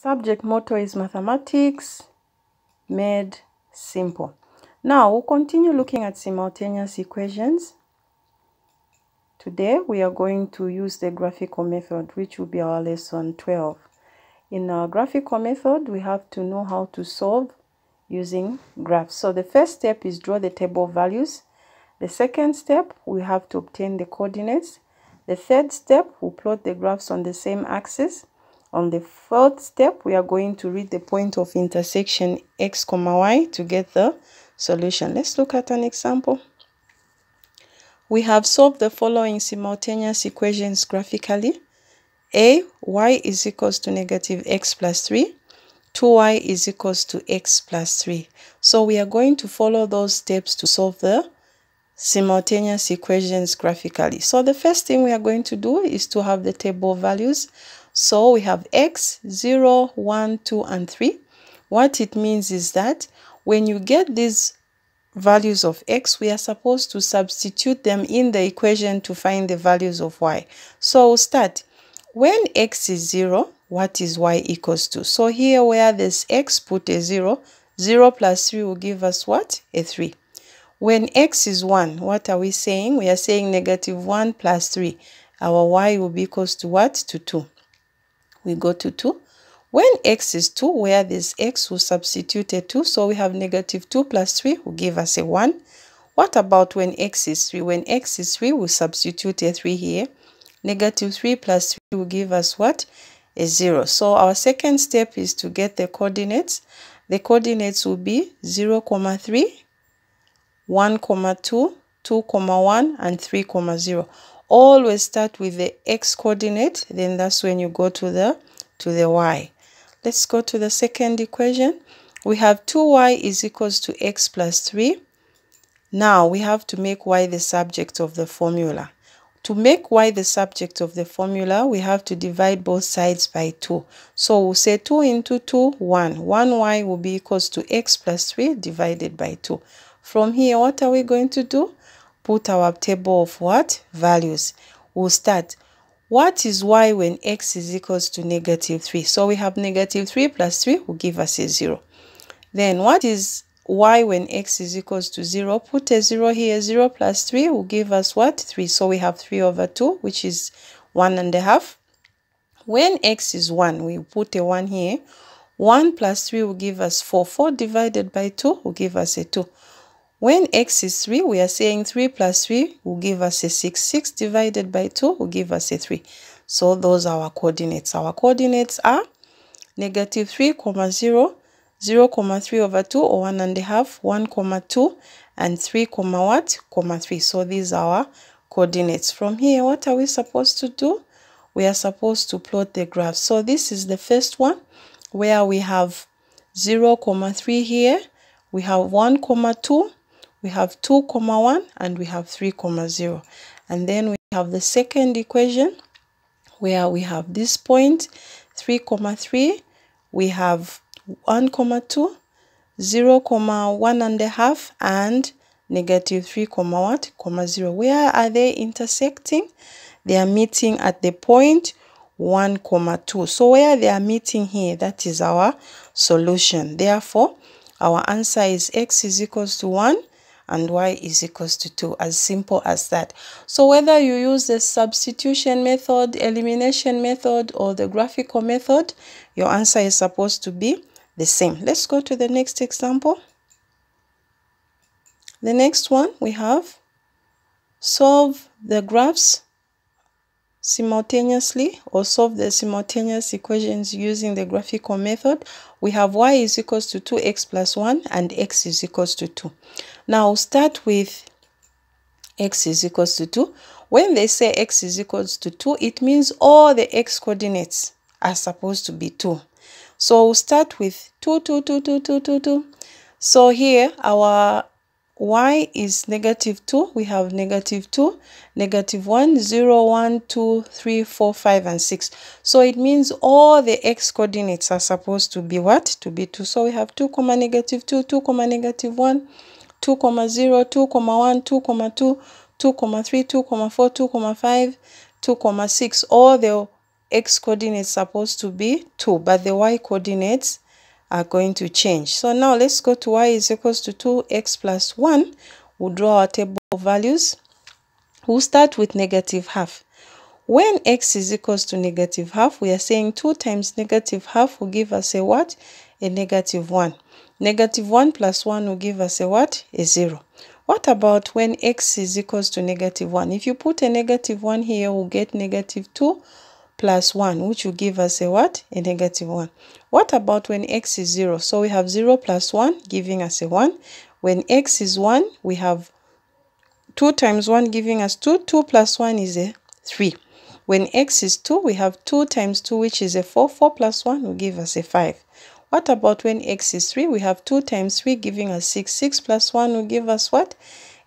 Subject motto is mathematics made simple. Now we'll continue looking at simultaneous equations. Today we are going to use the graphical method which will be our lesson 12. In our graphical method we have to know how to solve using graphs. So the first step is draw the table of values. The second step we have to obtain the coordinates. The third step we we'll plot the graphs on the same axis. On the fourth step, we are going to read the point of intersection x comma y to get the solution. Let's look at an example. We have solved the following simultaneous equations graphically. A, y is equals to negative x plus 3. 2y is equals to x plus 3. So we are going to follow those steps to solve the simultaneous equations graphically. So the first thing we are going to do is to have the table of values so we have x, 0, 1, 2, and 3. What it means is that when you get these values of x, we are supposed to substitute them in the equation to find the values of y. So we'll start. When x is 0, what is y equals to? So here where this x, put a 0. 0 plus 3 will give us what? A 3. When x is 1, what are we saying? We are saying negative 1 plus 3. Our y will be equals to what? To 2 we go to 2. When x is 2, where this x will substitute a 2, so we have negative 2 plus 3 will give us a 1. What about when x is 3? When x is 3, we substitute a 3 here. Negative 3 plus 3 will give us what? A 0. So our second step is to get the coordinates. The coordinates will be 0, comma 3, 1, comma 2, 2, comma 1, and 3, comma 0 always start with the x coordinate then that's when you go to the to the y let's go to the second equation we have 2y is equals to x plus 3 now we have to make y the subject of the formula to make y the subject of the formula we have to divide both sides by 2 so we'll say 2 into 2 1 1y will be equals to x plus 3 divided by 2 from here what are we going to do put our table of what? Values. We'll start. What is y when x is equals to negative 3? So we have negative 3 plus 3 will give us a 0. Then what is y when x is equals to 0? Put a 0 here. 0 plus 3 will give us what? 3. So we have 3 over 2 which is 1 and a half. When x is 1, we put a 1 here. 1 plus 3 will give us 4. 4 divided by 2 will give us a 2. When x is 3, we are saying 3 plus 3 will give us a 6. 6 divided by 2 will give us a 3. So those are our coordinates. Our coordinates are negative 3 comma 0, 0 comma 3 over 2 or 1 and a half, 1 comma 2 and 3 comma what? Comma 3. So these are our coordinates. From here, what are we supposed to do? We are supposed to plot the graph. So this is the first one where we have 0 comma 3 here. We have 1 comma 2 we have 2 comma 1 and we have 3 comma 0 and then we have the second equation where we have this point 3 comma 3 we have 1 comma 2 0 comma 1 and a half and negative 3 comma what comma 0 where are they intersecting they are meeting at the point 1 comma 2 so where they are meeting here that is our solution therefore our answer is x is equals to 1 and y is equals to 2 as simple as that so whether you use the substitution method elimination method or the graphical method your answer is supposed to be the same let's go to the next example the next one we have solve the graphs simultaneously or solve the simultaneous equations using the graphical method, we have y is equals to 2x plus 1 and x is equals to 2. Now start with x is equals to 2. When they say x is equals to 2, it means all the x coordinates are supposed to be 2. So we'll start with 2, 2, 2, 2, 2, 2, 2. So here our y is negative 2 we have negative 2 negative 1 0 1 2 3 4 5 and 6 so it means all the x coordinates are supposed to be what to be 2 so we have 2 comma negative 2 2 comma negative 1 2 comma 0 2 comma 1 2 comma 2 2 comma 3 2 comma 4 2 comma 5 2 comma 6 all the x coordinates supposed to be 2 but the y coordinates are going to change. So now let's go to y is equals to 2x plus 1. We'll draw our table of values. We'll start with negative half. When x is equals to negative half, we are saying 2 times negative half will give us a what? A negative 1. Negative 1 plus 1 will give us a what? A 0. What about when x is equals to negative 1? If you put a negative 1 here, we'll get negative 2 plus 1, which will give us a what? A negative 1. What about when x is 0? So we have 0 plus 1 giving us a 1. When x is 1, we have 2 times 1 giving us 2. 2 plus 1 is a 3. When x is 2, we have 2 times 2, which is a 4. 4 plus 1 will give us a 5. What about when x is 3? We have 2 times 3 giving us 6. 6 plus 1 will give us what?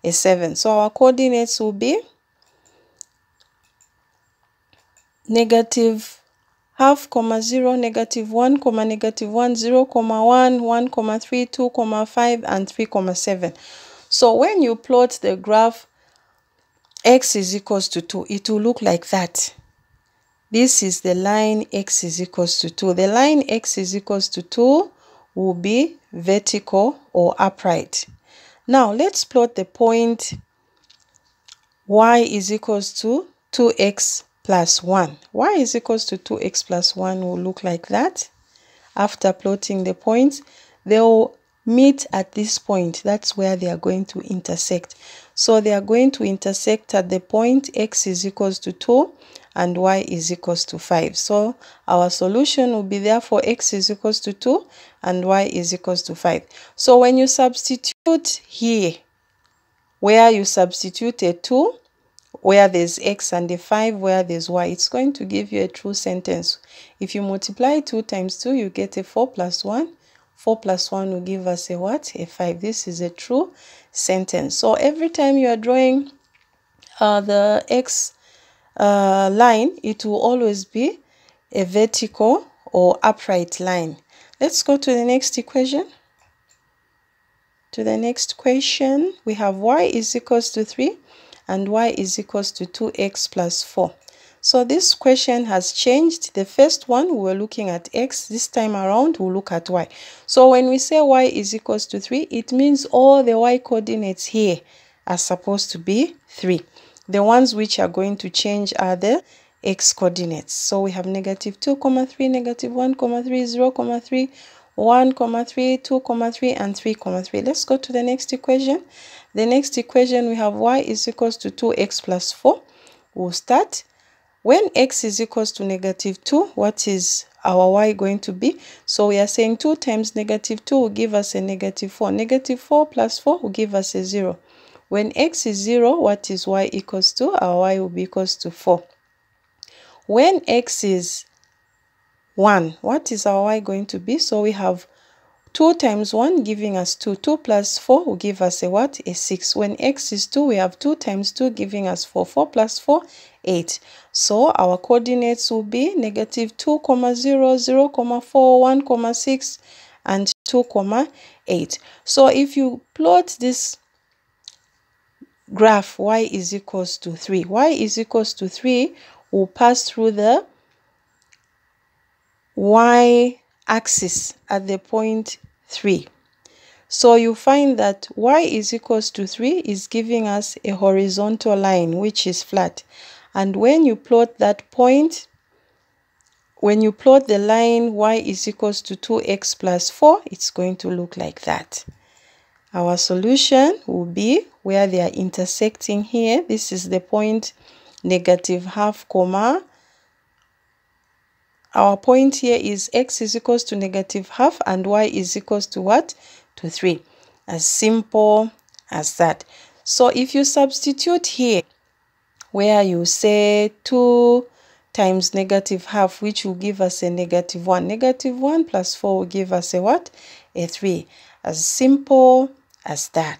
A 7. So our coordinates will be negative half comma 0, negative 1 comma negative 1, 0 comma 1, 1 comma 3, 2 comma 5, and 3 comma 7. So when you plot the graph x is equals to 2, it will look like that. This is the line x is equals to 2. The line x is equals to 2 will be vertical or upright. Now let's plot the point y is equals to 2x plus 1. y is equals to 2x plus 1 will look like that. After plotting the points, they will meet at this point. That's where they are going to intersect. So they are going to intersect at the point x is equals to 2 and y is equals to 5. So our solution will be therefore x is equals to 2 and y is equals to 5. So when you substitute here, where you substitute a 2, where there's x and a 5 where there's y. It's going to give you a true sentence. If you multiply 2 times 2, you get a 4 plus 1. 4 plus 1 will give us a what? A 5. This is a true sentence. So every time you are drawing uh, the x uh, line, it will always be a vertical or upright line. Let's go to the next equation. To the next question, we have y is equals to 3 and y is equals to 2x plus 4. So this question has changed. The first one, we were looking at x. This time around, we'll look at y. So when we say y is equals to 3, it means all the y coordinates here are supposed to be 3. The ones which are going to change are the x coordinates. So we have negative 2, comma 3, negative 1, comma 3, 0, comma 3, 1, comma 3, 2, comma 3, and 3, comma 3. Let's go to the next equation. The next equation we have y is equals to 2x plus 4. We'll start. When x is equals to negative 2, what is our y going to be? So we are saying 2 times negative 2 will give us a negative 4. Negative 4 plus 4 will give us a 0. When x is 0, what is y equals to? Our y will be equals to 4. When x is 1, what is our y going to be? So we have 2 times 1 giving us 2. 2 plus 4 will give us a what? A 6. When x is 2, we have 2 times 2 giving us 4. 4 plus 4, 8. So our coordinates will be negative 2, comma 0, 0, comma 4, 1, comma 6, and 2, comma 8. So if you plot this graph y is equals to 3, y is equals to 3 will pass through the y axis at the point 3. So you find that y is equals to 3 is giving us a horizontal line which is flat. And when you plot that point, when you plot the line y is equals to 2x plus 4, it's going to look like that. Our solution will be where they are intersecting here. This is the point negative half comma our point here is x is equals to negative half and y is equals to what? To 3. As simple as that. So if you substitute here, where you say 2 times negative half, which will give us a negative 1. Negative 1 plus 4 will give us a what? A 3. As simple as that.